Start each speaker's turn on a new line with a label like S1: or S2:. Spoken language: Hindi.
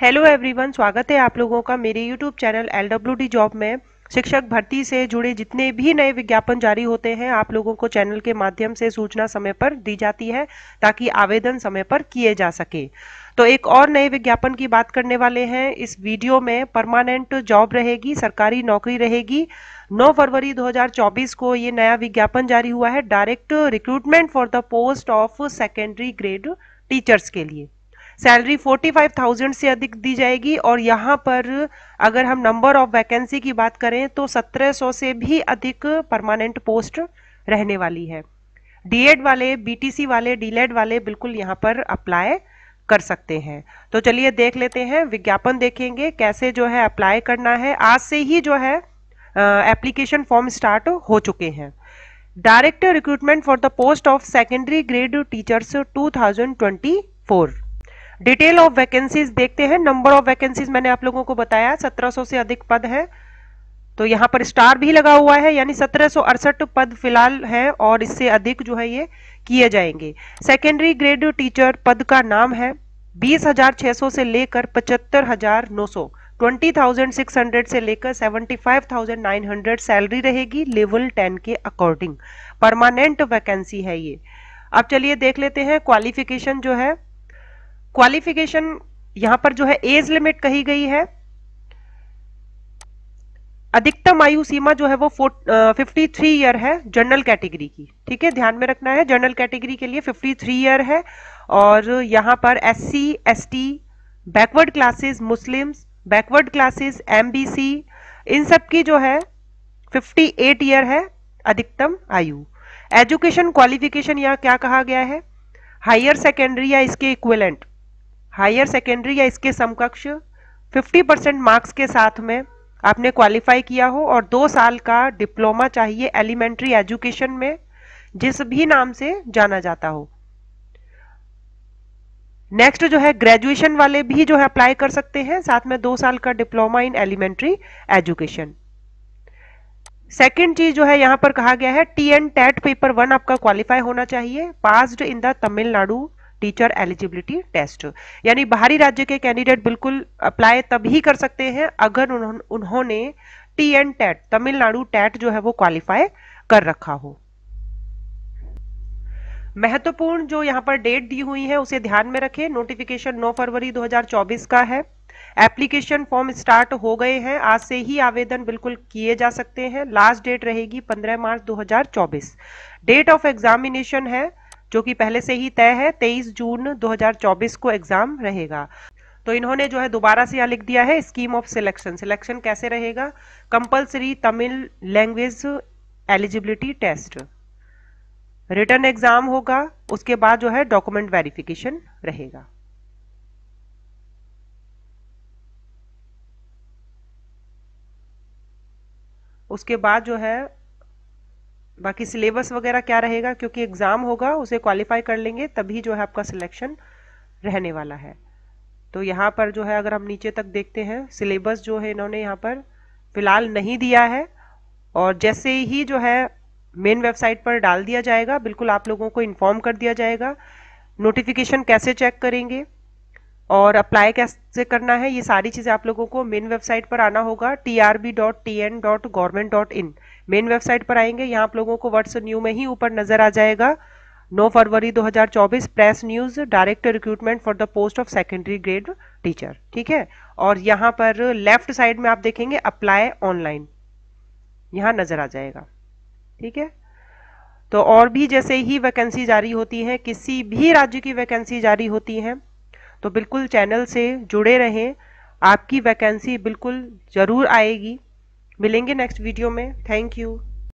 S1: हेलो एवरीवन स्वागत है आप लोगों का मेरे यूट्यूब चैनल एल जॉब में शिक्षक भर्ती से जुड़े जितने भी नए विज्ञापन जारी होते हैं आप लोगों को चैनल के माध्यम से सूचना समय पर दी जाती है ताकि आवेदन समय पर किए जा सके तो एक और नए विज्ञापन की बात करने वाले हैं इस वीडियो में परमानेंट जॉब रहेगी सरकारी नौकरी रहेगी 9 फरवरी 2024 को ये नया विज्ञापन जारी हुआ है direct recruitment for the post of secondary grade teachers के लिए सैलरी 45,000 से अधिक दी जाएगी और यहाँ पर अगर हम नंबर ऑफ वैकेंसी की बात करें तो 1700 से भी अधिक परमानेंट पोस्ट रहने वाली है डीएड वाले बीटीसी वाले डीलेड वाले बिल्कुल यहाँ पर अप्लाई कर सकते हैं तो चलिए देख लेते हैं विज्ञापन देखेंगे कैसे जो है अप्लाई करना है आज से ही जो है एप्लीकेशन फॉर्म स्टार्ट हो चुके हैं director recruitment for the post of secondary grade teachers 2024 detail of vacancies देखते हैं नंबर ऑफ वैकेंसीज मैंने आप लोगों को बताया 1700 से अधिक पद हैं तो यहाँ पर स्टार भी लगा हुआ है यानी सत्रह पद फिलहाल है और इससे अधिक जो है ये किए जाएंगे सेकेंडरी ग्रेड टीचर पद का नाम है 20,600 से लेकर 75,900 20,600 से लेकर 75,900 सैलरी रहेगी लेवल 10 के अकॉर्डिंग परमानेंट वैकेंसी है ये अब चलिए देख लेते हैं क्वालिफिकेशन जो है क्वालिफिकेशन यहां पर जो है एज लिमिट कही गई है अधिकतम आयु सीमा जो है वो फिफ्टी थ्री ईयर है जनरल कैटेगरी की ठीक है ध्यान में रखना है जनरल कैटेगरी के लिए फिफ्टी थ्री ईयर है और यहां पर S C S T backward classes Muslims backward classes M B C इन सब की जो है फिफ्टी एट ईयर है अधिकतम आयु एजुकेशन क्वालिफिकेशन यहाँ क्या कहा गया है हायर सेकेंडरी या इसके इक्वेलेंट हायर सेकेंडरी या इसके समकक्ष 50 परसेंट मार्क्स के साथ में आपने क्वालिफाई किया हो और दो साल का डिप्लोमा चाहिए एलिमेंट्री एजुकेशन में जिस भी नाम से जाना जाता हो नेक्स्ट जो है ग्रेजुएशन वाले भी जो है अप्लाई कर सकते हैं साथ में दो साल का diploma in elementary education second चीज जो है यहां पर कहा गया है T N TET paper one आपका क्वालिफाई होना चाहिए passed in the Tamil Nadu teacher eligibility test यानी बाहरी राज्य के कैंडिडेट बिल्कुल अप्लाई तभी कर सकते हैं अगर उन्होंने T N TET Tamil Nadu TET जो है वो क्वालिफाई कर रखा हो महत्वपूर्ण जो यहाँ पर डेट दी हुई है उसे ध्यान में रखें नोटिफिकेशन 9 फरवरी 2024 का है एप्लीकेशन फॉर्म स्टार्ट हो गए हैं आज से ही आवेदन बिल्कुल किए जा सकते हैं लास्ट डेट रहेगी 15 मार्च 2024 डेट ऑफ एग्जामिनेशन है जो कि पहले से ही तय है 23 जून 2024 को एग्ज़ाम रहेगा तो इन्होंने जो है दोबारा से यहाँ लिख दिया है स्कीम ऑफ सिलेक्शन सिलेक्शन कैसे रहेगा compulsory Tamil language eligibility test written exam होगा उसके बाद जो है डॉक्यूमेंट वेरिफिकेशन रहेगा उसके बाद जो है बाकी सिलेबस वगैरह क्या रहेगा क्योंकि एग्ज़ाम होगा उसे क्वालिफाई कर लेंगे तभी जो है आपका सिलेक्शन रहने वाला है तो यहाँ पर जो है अगर हम नीचे तक देखते हैं सिलेबस जो है इन्होंने यहाँ पर फ़िलहाल नहीं दिया है और जैसे ही जो है मेन वेबसाइट पर डाल दिया जाएगा बिल्कुल आप लोगों को इन्फॉर्म कर दिया जाएगा नोटिफिकेशन कैसे चेक करेंगे और अप्लाई कैसे करना है ये सारी चीज़ें आप लोगों को मेन वेबसाइट पर आना होगा trb.tn.government.in dot dot government dot in main website पर आएंगे यहाँ आप लोगों को व्हाट्स न्यू में ही ऊपर नज़र आ जाएगा 9 फरवरी 2024 press news direct recruitment for the post of secondary grade teacher ठीक है और यहाँ पर लेफ्ट साइड में आप देखेंगे अप्लाई ऑनलाइन यहाँ नज़र आ जाएगा ठीक है तो और भी जैसे ही वैकेंसी जारी होती है किसी भी राज्य की वैकेंसी जारी होती है तो बिल्कुल चैनल से जुड़े रहें आपकी वैकेंसी बिल्कुल ज़रूर आएगी मिलेंगे नेक्स्ट वीडियो में थैंक यू